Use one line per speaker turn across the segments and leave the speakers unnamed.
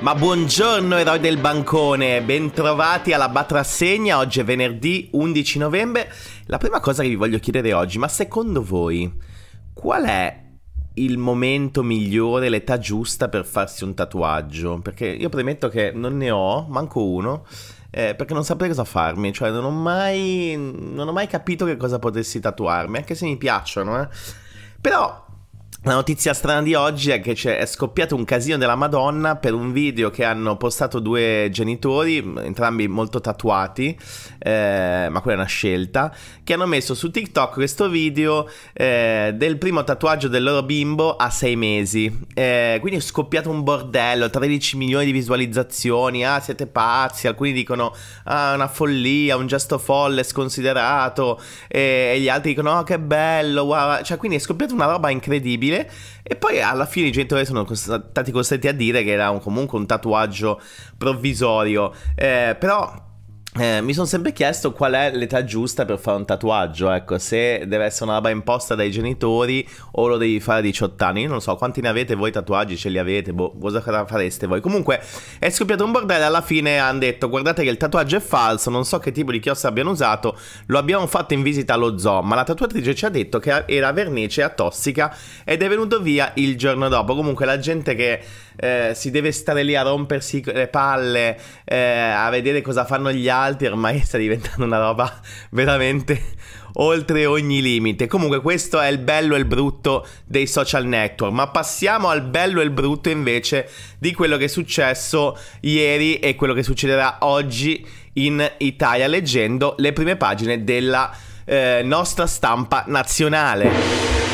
Ma buongiorno eroi del bancone, bentrovati alla Batrassegna, oggi è venerdì 11 novembre. La prima cosa che vi voglio chiedere oggi, ma secondo voi qual è il momento migliore, l'età giusta per farsi un tatuaggio? Perché io premetto che non ne ho, manco uno, eh, perché non saprei cosa farmi, cioè non ho, mai, non ho mai capito che cosa potessi tatuarmi, anche se mi piacciono, eh. Però la notizia strana di oggi è che è scoppiato un casino della Madonna per un video che hanno postato due genitori, entrambi molto tatuati, eh, ma quella è una scelta, che hanno messo su TikTok questo video eh, del primo tatuaggio del loro bimbo a sei mesi. Eh, quindi è scoppiato un bordello, 13 milioni di visualizzazioni, ah siete pazzi, alcuni dicono ah una follia, un gesto folle, sconsiderato, e, e gli altri dicono oh che bello, wow. cioè quindi è scoppiata una roba incredibile incredibile. E poi alla fine i genitori sono stati costretti a dire che era un, comunque un tatuaggio provvisorio. Eh, però eh, mi sono sempre chiesto qual è l'età giusta per fare un tatuaggio, ecco, se deve essere una roba imposta dai genitori o lo devi fare a 18 anni, io non so quanti ne avete voi tatuaggi, ce li avete, boh, cosa fareste voi? Comunque è scoppiato un bordello, alla fine hanno detto guardate che il tatuaggio è falso, non so che tipo di chiostra abbiano usato, lo abbiamo fatto in visita allo zoo, ma la tatuatrice ci ha detto che era vernice a tossica ed è venuto via il giorno dopo, comunque la gente che eh, si deve stare lì a rompersi le palle, eh, a vedere cosa fanno gli altri, ormai sta diventando una roba veramente oltre ogni limite. Comunque questo è il bello e il brutto dei social network, ma passiamo al bello e il brutto invece di quello che è successo ieri e quello che succederà oggi in Italia leggendo le prime pagine della eh, nostra stampa nazionale.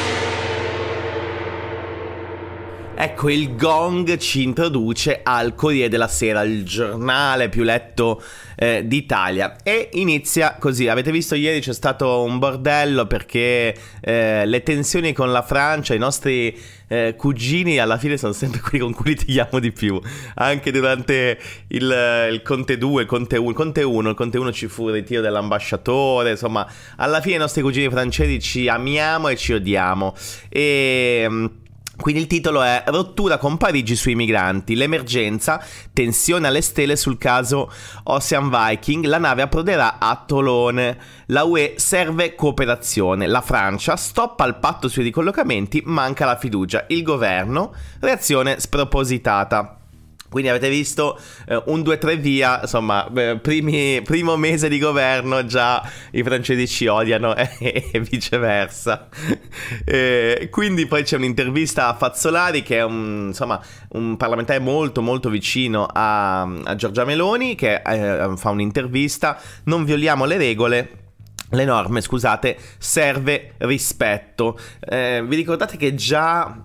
Ecco, il gong ci introduce al Corriere della Sera, il giornale più letto eh, d'Italia. E inizia così. Avete visto ieri c'è stato un bordello perché eh, le tensioni con la Francia, i nostri eh, cugini alla fine sono sempre quelli con cui litighiamo di più. Anche durante il, il Conte 2, Conte 1, Conte 1, il Conte 1 ci fu il ritiro dell'ambasciatore, insomma, alla fine i nostri cugini francesi ci amiamo e ci odiamo. E mm, quindi il titolo è Rottura con Parigi sui migranti, l'emergenza, tensione alle stelle sul caso Ocean Viking, la nave approderà a Tolone, la UE serve cooperazione, la Francia stoppa il patto sui ricollocamenti, manca la fiducia, il governo, reazione spropositata. Quindi avete visto eh, un 2-3 via, insomma, eh, primi, primo mese di governo già i francesi ci odiano eh, e, viceversa. E quindi poi c'è un'intervista a Fazzolari che è un, insomma, un parlamentare molto molto vicino a, a Giorgia Meloni che eh, fa un'intervista, non violiamo le regole, le norme, scusate, serve rispetto. Eh, vi ricordate che già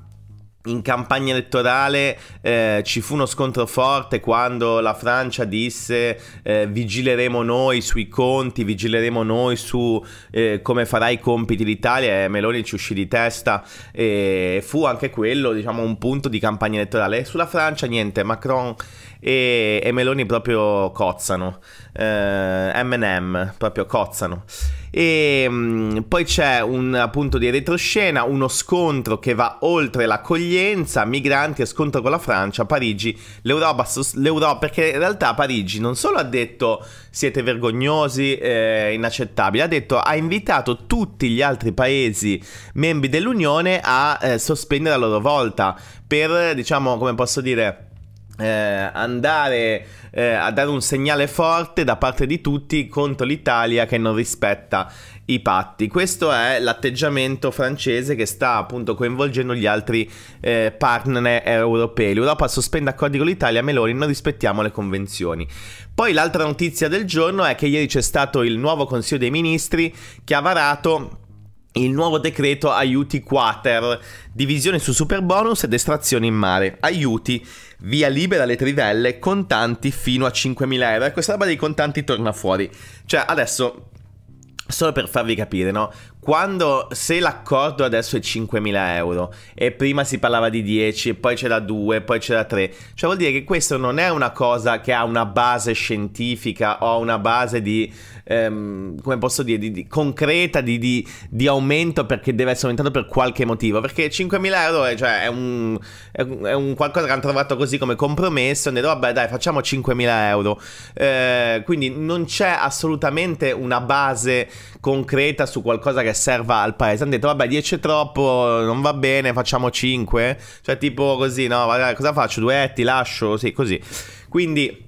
in campagna elettorale eh, ci fu uno scontro forte quando la Francia disse eh, vigileremo noi sui conti, vigileremo noi su eh, come farà i compiti l'Italia e Meloni ci uscì di testa e fu anche quello diciamo un punto di campagna elettorale. sulla Francia niente, Macron e, e Meloni proprio cozzano, eh, MM proprio cozzano. E mh, mm, poi c'è un appunto di retroscena, uno scontro che va oltre l'accoglienza, migranti e scontro con la Francia, Parigi, l'Europa, l'Europa perché in realtà Parigi non solo ha detto siete vergognosi, eh, inaccettabili, ha detto ha invitato tutti gli altri paesi membri dell'Unione a eh, sospendere a loro volta per diciamo come posso dire eh, andare eh, a dare un segnale forte da parte di tutti contro l'Italia che non rispetta i patti. Questo è l'atteggiamento francese che sta appunto coinvolgendo gli altri eh, partner europei. L'Europa sospende accordi con l'Italia, Meloni, non rispettiamo le convenzioni. Poi l'altra notizia del giorno è che ieri c'è stato il nuovo Consiglio dei Ministri che ha varato il nuovo decreto aiuti quater, divisione su super bonus ed estrazione in mare. Aiuti via libera alle trivelle, contanti fino a 5.000 euro. E questa roba dei contanti torna fuori. Cioè, adesso, solo per farvi capire, no? quando se l'accordo adesso è 5.000 euro e prima si parlava di 10, poi c'era 2, poi c'era 3, cioè vuol dire che questo non è una cosa che ha una base scientifica o una base di, ehm, come posso dire, di, di, concreta di, di, aumento perché deve essere aumentato per qualche motivo, perché 5.000 euro è, cioè, è, un, è, è, un, qualcosa che hanno trovato così come compromesso, hanno detto vabbè dai facciamo 5.000 euro, eh, quindi non c'è assolutamente una base concreta su qualcosa che serva al paese. Hanno detto, vabbè, 10 è troppo, non va bene, facciamo 5. Cioè, tipo così, no, vabbè, cosa faccio? Due Duetti, lascio, sì, così. Quindi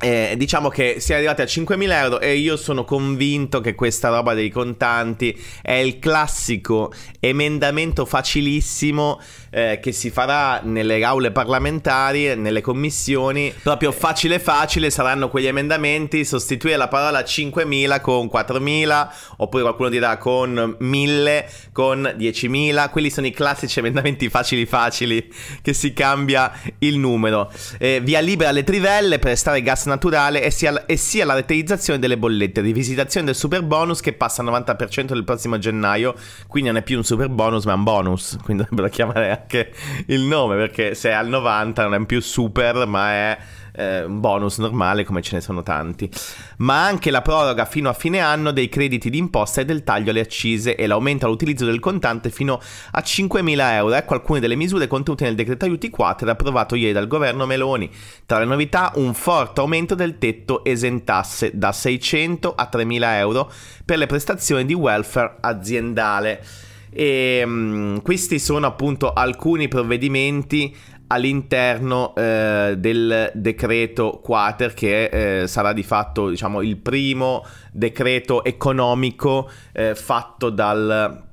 eh, diciamo che si è arrivati a 5.000 euro e io sono convinto che questa roba dei contanti è il classico emendamento facilissimo eh, che si farà nelle aule parlamentari, nelle commissioni. Proprio facile facile saranno quegli emendamenti, sostituire la parola 5.000 con 4.000 oppure qualcuno dirà con 1.000, con 10.000. Quelli sono i classici emendamenti facili facili che si cambia il numero. Eh, via libera alle trivelle per stare gas naturale e sia, e sia la rateizzazione delle bollette, rivisitazione del super bonus che passa al 90% del prossimo gennaio, quindi non è più un super bonus ma un bonus, quindi dovrebbero chiamare anche il nome perché se è al 90 non è più super ma è eh, un bonus normale come ce ne sono tanti, ma anche la proroga fino a fine anno dei crediti d'imposta e del taglio alle accise e l'aumento all'utilizzo del contante fino a 5.000 euro. Ecco alcune delle misure contenute nel decreto aiuti 4 approvato ieri dal governo Meloni. Tra le novità un forte aumento del tetto esentasse da 600 a 3.000 euro per le prestazioni di welfare aziendale. E, um, questi sono appunto alcuni provvedimenti all'interno eh, del decreto quater che eh, sarà di fatto diciamo, il primo decreto economico eh, fatto dal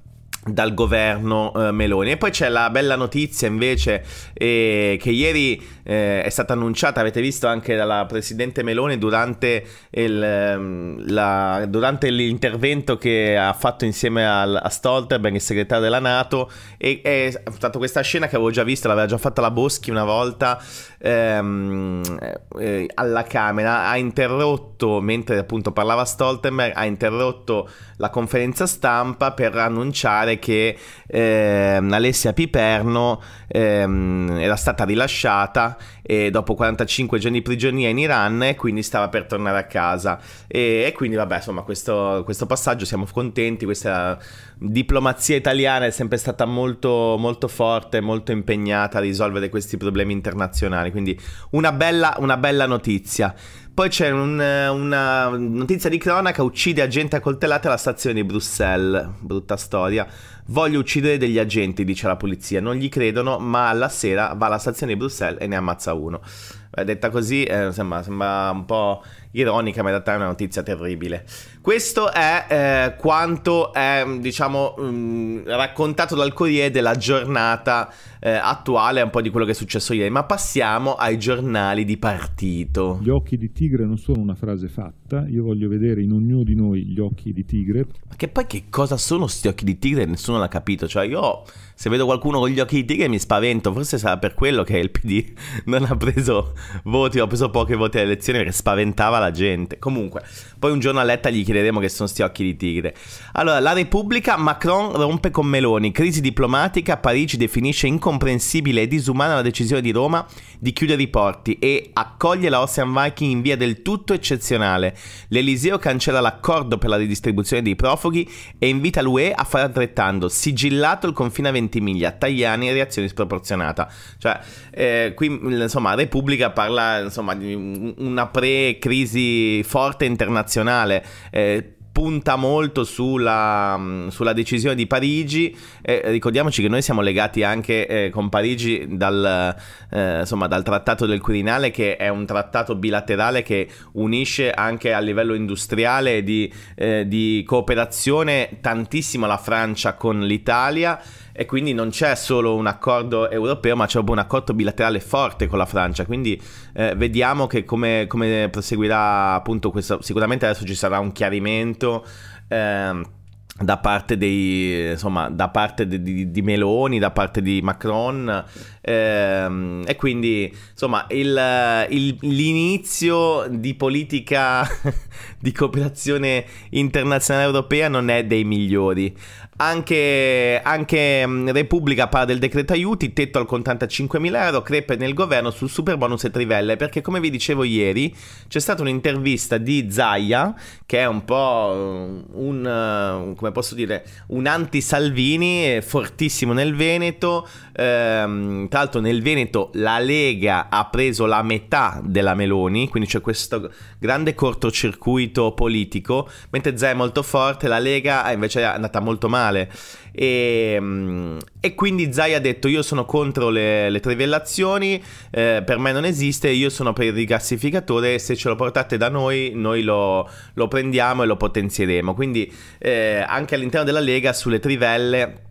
dal governo eh, Meloni. E poi c'è la bella notizia invece eh, che ieri eh, è stata annunciata, avete visto anche dalla Presidente Meloni ehm, durante, l'intervento che ha fatto insieme al, a Stoltenberg, il segretario della Nato, e è stata questa scena che avevo già visto, l'aveva già fatta la Boschi una volta ehm, eh, alla Camera, ha interrotto, mentre appunto parlava Stoltenberg, ha interrotto la conferenza stampa per annunciare pare che eh, Alessia Piperno ehm, era stata rilasciata eh, dopo 45 giorni di prigionia in Iran e quindi stava per tornare a casa. E, e quindi vabbè, insomma, questo, questo, passaggio siamo contenti, questa diplomazia italiana è sempre stata molto, molto forte, molto impegnata a risolvere questi problemi internazionali, quindi una bella, una bella notizia. Poi c'è un, una notizia di cronaca, uccide agenti accoltellati alla stazione di Bruxelles, brutta storia. Voglio uccidere degli agenti, dice la polizia, non gli credono, ma alla sera va alla stazione di Bruxelles e ne ammazza uno. Beh, detta così eh, sembra, sembra un po' ironica, ma in realtà è una notizia terribile. Questo è eh, quanto è, mm, diciamo, mh, mm, raccontato dal Corriere della giornata eh, attuale, un po' di quello che è successo ieri, ma passiamo ai giornali di partito. Gli occhi di tigre non sono una frase fatta, io voglio vedere in ognuno di noi gli occhi di tigre. Ma che poi che cosa sono questi occhi di tigre? Nessuno l'ha capito, cioè io se vedo qualcuno con gli occhi di tigre mi spavento, forse sarà per quello che il PD non ha preso voti, ha preso poche voti alle elezioni perché spaventava la gente. Comunque, poi un giorno a letta gli chiede credemo che sono sti occhi di tigre. Allora, la Repubblica, Macron rompe con Meloni, crisi diplomatica, Parigi definisce incomprensibile e disumana la decisione di Roma di chiudere i porti e accoglie la Ocean Viking in via del tutto eccezionale. L'Eliseo cancella l'accordo per la ridistribuzione dei profughi e invita l'UE a fare altrettanto, sigillato il confine a Ventimiglia, Tajani reazione sproporzionata. Cioè, eh, qui insomma, Repubblica parla insomma, di una pre-crisi forte internazionale. Eh, punta molto sulla, mm, sulla, decisione di Parigi. Eh, ricordiamoci che noi siamo legati anche eh, con Parigi dal, eh, insomma, dal, trattato del Quirinale, che è un trattato bilaterale che unisce anche a livello industriale e di, eh, di cooperazione tantissimo la Francia con l'Italia e quindi non c'è solo un accordo europeo ma c'è un accordo bilaterale forte con la Francia quindi eh, vediamo come, come, proseguirà appunto questo sicuramente adesso ci sarà un chiarimento ehm, da parte, dei, insomma, da parte di, di, di, Meloni, da parte di Macron ehm, e quindi insomma il, il, l'inizio di politica di cooperazione internazionale europea non è dei migliori anche, anche mm, Repubblica parla del decreto aiuti, tetto al contante a 5.000 euro, crepe nel governo sul super bonus e trivelle, perché come vi dicevo ieri c'è stata un'intervista di Zaia, che è un po' mm, un, mm, come posso dire, un anti-Salvini, eh, fortissimo nel Veneto, ehm, tra l'altro nel Veneto la Lega ha preso la metà della Meloni, quindi c'è questo grande cortocircuito politico, mentre Zaia è molto forte, la Lega eh, invece è andata molto male finale. E, mm, e quindi Zai ha detto: Io sono contro le, le trivellazioni, eh, per me non esiste. Io sono per il rigassificatore. Se ce lo portate da noi, noi lo, lo prendiamo e lo potenzieremo. Quindi eh, anche all'interno della Lega sulle trivelle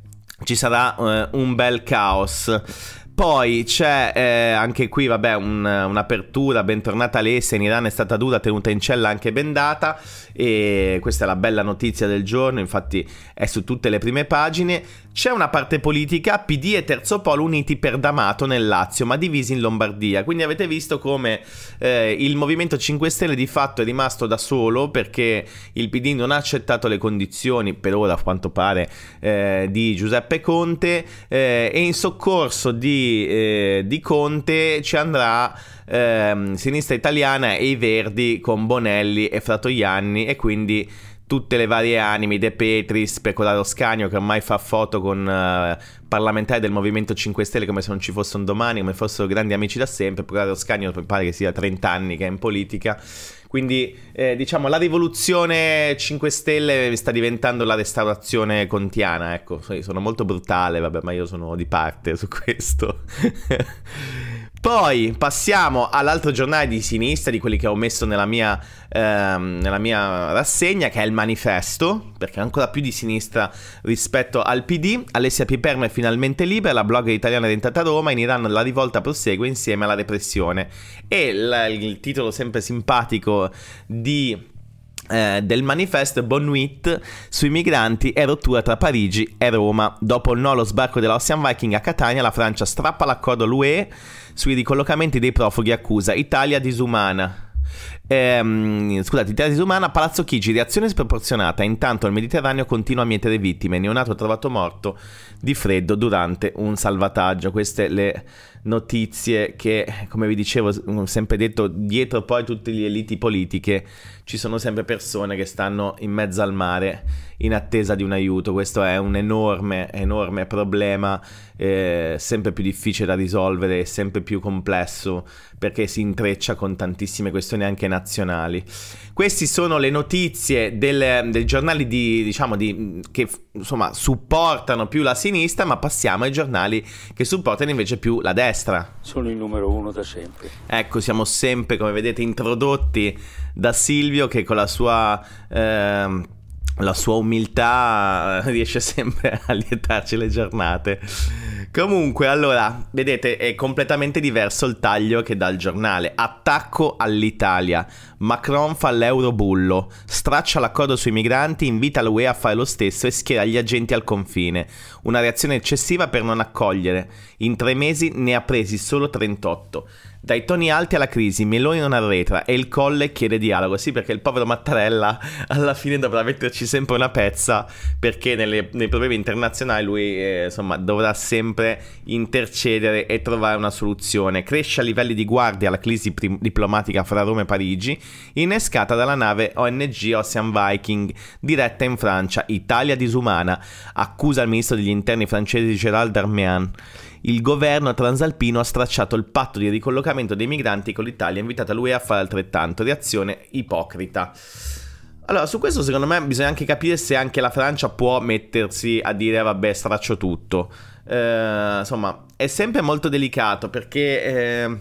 ci sarà eh, un bel caos. Poi c'è eh, anche qui, vabbè, un, un'apertura, bentornata Alessia, in Iran è stata dura, tenuta in cella anche bendata e questa è la bella notizia del giorno, infatti è su tutte le prime pagine. C'è una parte politica, PD e Terzo Polo uniti per D'Amato nel Lazio, ma divisi in Lombardia. Quindi avete visto come eh, il Movimento 5 Stelle di fatto è rimasto da solo perché il PD non ha accettato le condizioni, per ora a quanto pare, eh, di Giuseppe Conte eh, e in soccorso di di, eh, di Conte ci andrà ehm, Sinistra Italiana e i Verdi con Bonelli e Fratoianni e quindi tutte le varie anime, De Petris, Pecoraro Scagno che ormai fa foto con uh, parlamentari del Movimento 5 Stelle come se non ci fossero un domani, come fossero grandi amici da sempre, Pecoraro Scagno pare che sia 30 anni che è in politica, quindi eh, diciamo la rivoluzione 5 Stelle sta diventando la restaurazione contiana, ecco, sono molto brutale, vabbè ma io sono di parte su questo. Poi passiamo all'altro giornale di sinistra, di quelli che ho messo nella mia, ehm, nella mia, rassegna, che è il manifesto, perché è ancora più di sinistra rispetto al PD. Alessia Piperno è finalmente libera, la blogger italiana è entrata a Roma, in Iran la rivolta prosegue insieme alla repressione. E il, il titolo sempre simpatico di eh, del manifesto Bonuit sui migranti e rottura tra Parigi e Roma. Dopo il no allo sbarco dell'Ocean Viking a Catania, la Francia strappa l'accordo all'UE sui ricollocamenti dei profughi accusa Italia disumana. Ehm, scusate, Italia disumana, Palazzo Chigi, reazione sproporzionata. Intanto il Mediterraneo continua a mietere vittime. Neonato trovato morto di freddo durante un salvataggio. Queste le notizie che, come vi dicevo, ho mm, sempre detto, dietro poi tutte le eliti politiche ci sono sempre persone che stanno in mezzo al mare in attesa di un aiuto. Questo è un enorme, enorme problema, eh, sempre più difficile da risolvere, sempre più complesso, perché si intreccia con tantissime questioni anche nazionali. Queste sono le notizie del, dei giornali di, diciamo, di, che insomma, supportano più la sinistra, ma passiamo ai giornali che supportano invece più la destra. Sono il numero uno da sempre. Ecco, siamo sempre, come vedete, introdotti da Silvio che con la sua... Eh, la sua umiltà eh, riesce sempre a lietarci le giornate. Comunque, allora, vedete, è completamente diverso il taglio che dà il giornale. Attacco all'Italia. Macron fa l'eurobullo. Straccia l'accordo sui migranti, invita l'UE a fare lo stesso e schiera gli agenti al confine. Una reazione eccessiva per non accogliere. In tre mesi ne ha presi solo 38. Dai toni alti alla crisi, Meloni non arretra e il colle chiede dialogo. Sì, perché il povero Mattarella alla fine dovrà metterci sempre una pezza perché nelle, nei problemi internazionali lui eh, insomma, dovrà sempre intercedere e trovare una soluzione. Cresce a livelli di guardia la crisi prim- diplomatica fra Roma e Parigi, innescata dalla nave ONG Ocean Viking diretta in Francia. Italia disumana, accusa il ministro degli interni francese Gérald Darmian il governo transalpino ha stracciato il patto di ricollocamento dei migranti con l'Italia e invitato lui a fare altrettanto. Reazione ipocrita. Allora, su questo secondo me bisogna anche capire se anche la Francia può mettersi a dire vabbè straccio tutto. Eh, insomma, è sempre molto delicato perché... Eh,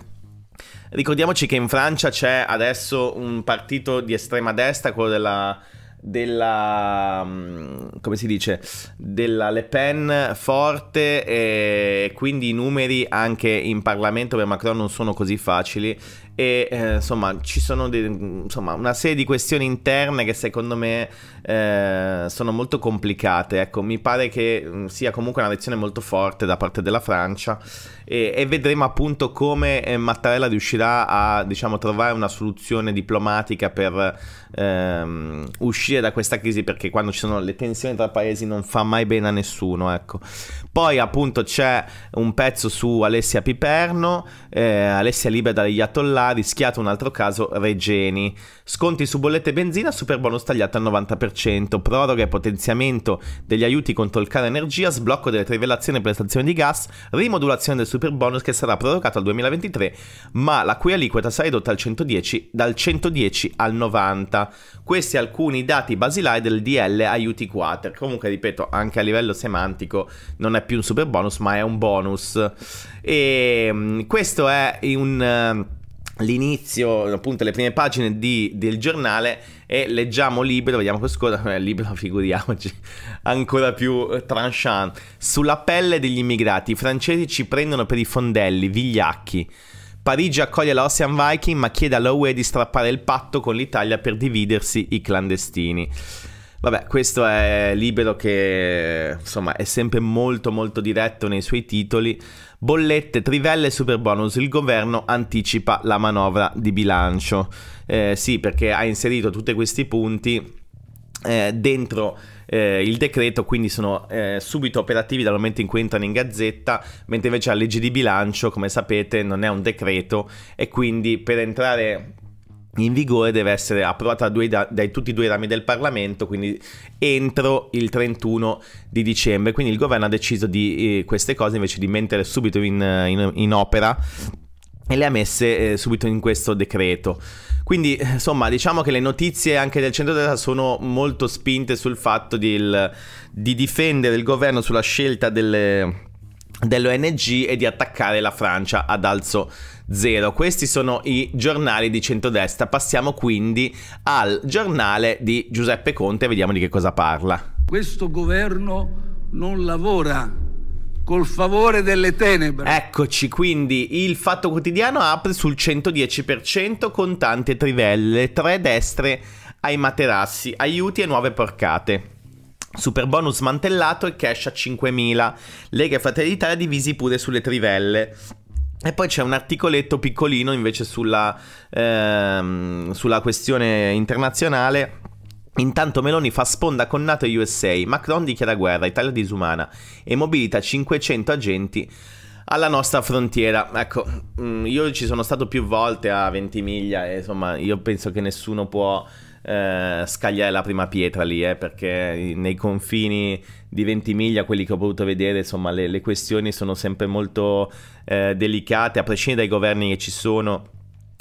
ricordiamoci che in Francia c'è adesso un partito di estrema destra, quello della, della mm, come si dice della Le Pen forte e quindi i numeri anche in Parlamento per Macron non sono così facili e eh, insomma ci sono de- insomma, una serie di questioni interne che secondo me eh, sono molto complicate. Ecco, mi pare che mm, sia comunque una lezione molto forte da parte della Francia e, e vedremo appunto come eh, Mattarella riuscirà a diciamo, trovare una soluzione diplomatica per ehm, uscire da questa crisi perché quando ci sono le tensioni tra paesi non fa mai bene a nessuno. Ecco. Poi appunto c'è un pezzo su Alessia Piperno, eh, Alessia libera dagli Atollah città, rischiato un altro caso, Regeni. Sconti su bollette e benzina, super bonus tagliato al 90%, proroga e potenziamento degli aiuti contro il caro energia, sblocco delle trivellazioni e stazioni di gas, rimodulazione del super bonus che sarà prorogato al 2023, ma la cui aliquota sarà ridotta al 110, dal 110 al 90. Questi alcuni dati basilari del DL aiuti quater. Comunque, ripeto, anche a livello semantico non è più un super bonus, ma è un bonus. E ehm, questo è un l'inizio, appunto le prime pagine di, del giornale e leggiamo libero, vediamo che scorre, eh, libero figuriamoci, ancora più eh, tranchant. Sulla pelle degli immigrati, i francesi ci prendono per i fondelli, vigliacchi. Parigi accoglie la Ocean Viking ma chiede alla UE di strappare il patto con l'Italia per dividersi i clandestini. Vabbè, questo è libero che insomma è sempre molto molto diretto nei suoi titoli. Bollette, trivelle e super bonus, il governo anticipa la manovra di bilancio. Eh, sì, perché ha inserito tutti questi punti eh, dentro eh, il decreto, quindi sono eh, subito operativi dal momento in cui entrano in gazzetta, mentre invece la legge di bilancio, come sapete, non è un decreto e quindi per entrare in vigore deve essere approvata da, da, tutti e due i rami del Parlamento, quindi entro il 31 di dicembre. Quindi il governo ha deciso di eh, queste cose invece di mettere subito in, in, in opera e le ha messe eh, subito in questo decreto. Quindi, eh, insomma, diciamo che le notizie anche del centro-destra sono molto spinte sul fatto di, il, di difendere il governo sulla scelta delle, dell'ONG e di attaccare la Francia ad alzo Zero. Questi sono i giornali di centrodestra. Passiamo quindi al giornale di Giuseppe Conte e vediamo di che cosa parla. Questo governo non lavora col favore delle tenebre. Eccoci, quindi il Fatto Quotidiano apre sul 110% con tante trivelle, tre destre ai materassi, aiuti e nuove porcate. Super bonus smantellato e cash a 5.000. Lega e Fratelli d'Italia divisi pure sulle trivelle. E poi c'è un articoletto piccolino invece sulla, ehm, sulla questione internazionale. Intanto Meloni fa sponda con NATO e USA, Macron dichiara guerra, Italia disumana e mobilita 500 agenti alla nostra frontiera. Ecco, mm, io ci sono stato più volte a Ventimiglia e insomma io penso che nessuno può eh, scagliare la prima pietra lì, eh, perché nei confini di Ventimiglia, quelli che ho potuto vedere, insomma le, le questioni sono sempre molto eh, delicate, a prescindere dai governi che ci sono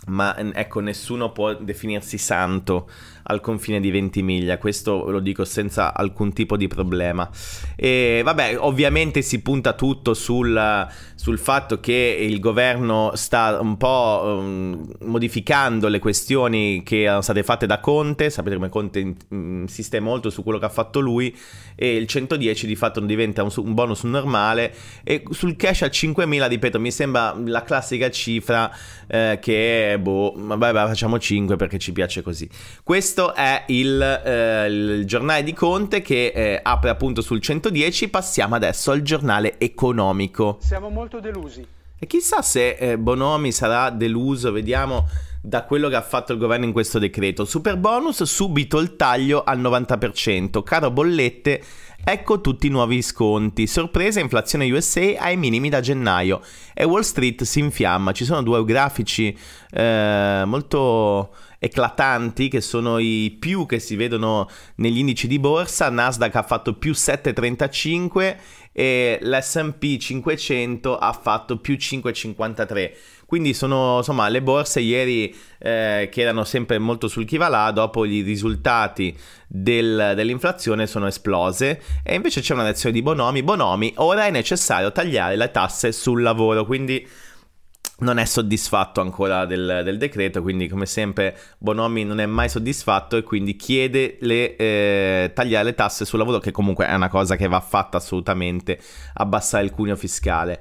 ma ecco, nessuno può definirsi santo al confine di Ventimiglia, questo lo dico senza alcun tipo di problema. E vabbè, ovviamente si punta tutto sul, sul fatto che il governo sta un po' um, modificando le questioni che erano state fatte da Conte, sapete come Conte mm, insiste molto su quello che ha fatto lui e il 110 di fatto diventa un, un bonus normale e sul cash a 5.000, ripeto, mi sembra la classica cifra eh, che boh, ma vai, vai, facciamo 5 perché ci piace così. Questo è il, eh, il giornale di Conte che eh, apre appunto sul 110. Passiamo adesso al giornale economico. Siamo molto delusi. E chissà se eh, Bonomi sarà deluso, vediamo da quello che ha fatto il governo in questo decreto. Super bonus, subito il taglio al 90%, caro bollette, Ecco tutti i nuovi sconti. Sorpresa inflazione USA ai minimi da gennaio e Wall Street si infiamma. Ci sono due grafici eh, molto eclatanti che sono i più che si vedono negli indici di borsa, Nasdaq ha fatto più 7,35 e l'SP 500 ha fatto più 5,53. Quindi sono insomma le borse ieri eh, che erano sempre molto sul chi va là, dopo i risultati del, dell'inflazione sono esplose e invece c'è una lezione di Bonomi, Bonomi ora è necessario tagliare le tasse sul lavoro, quindi non è soddisfatto ancora del, del, decreto, quindi come sempre Bonomi non è mai soddisfatto e quindi chiede le, eh, tagliare le tasse sul lavoro, che comunque è una cosa che va fatta assolutamente, abbassare il cuneo fiscale.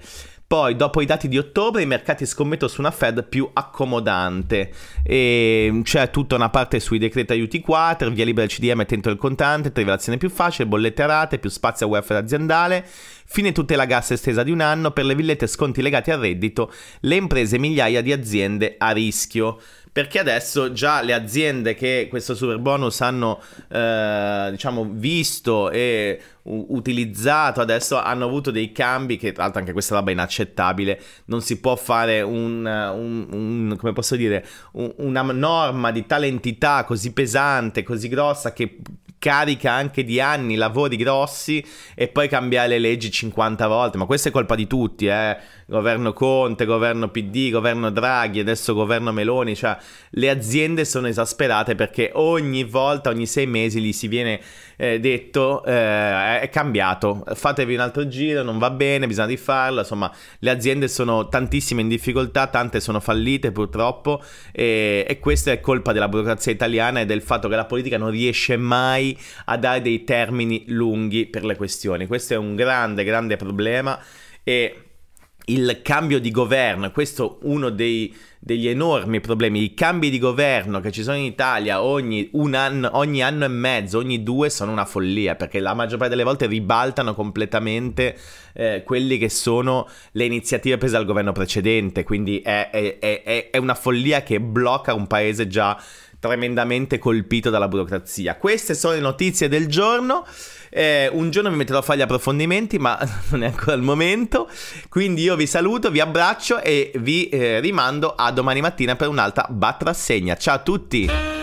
Poi, dopo i dati di ottobre, i mercati scommettono su una Fed più accomodante. E ehm, c'è tutta una parte sui decreti aiuti 4, via libera del CDM attento al contante, trivelazione più facile, bollette a rate, più spazio a welfare aziendale, fine tutela gas estesa di un anno, per le villette sconti legati al reddito, le imprese migliaia di aziende a rischio perché adesso già le aziende che questo super bonus hanno eh, diciamo visto e u- utilizzato adesso hanno avuto dei cambi che tra l'altro anche questa roba è inaccettabile non si può fare un, un, un come posso dire un, una norma di tale entità così pesante così grossa che carica anche di anni lavori grossi e poi cambiare le leggi 50 volte ma questa è colpa di tutti eh governo Conte, governo PD, governo Draghi, adesso governo Meloni, cioè le aziende sono esasperate perché ogni volta, ogni sei mesi gli si viene eh, detto eh, è cambiato, fatevi un altro giro, non va bene, bisogna rifarlo, insomma le aziende sono tantissime in difficoltà, tante sono fallite purtroppo e, e questa è colpa della burocrazia italiana e del fatto che la politica non riesce mai a dare dei termini lunghi per le questioni. Questo è un grande, grande problema e il cambio di governo, questo è uno dei, degli enormi problemi, i cambi di governo che ci sono in Italia ogni, anno, ogni anno e mezzo, ogni due sono una follia, perché la maggior parte delle volte ribaltano completamente eh, quelle che sono le iniziative prese dal governo precedente, quindi è, è, è, è una follia che blocca un paese già tremendamente colpito dalla burocrazia. Queste sono le notizie del giorno. Eh, un giorno mi metterò a fare gli approfondimenti, ma non è ancora il momento. Quindi io vi saluto, vi abbraccio e vi eh, rimando a domani mattina per un'altra battrassegna. Ciao a tutti!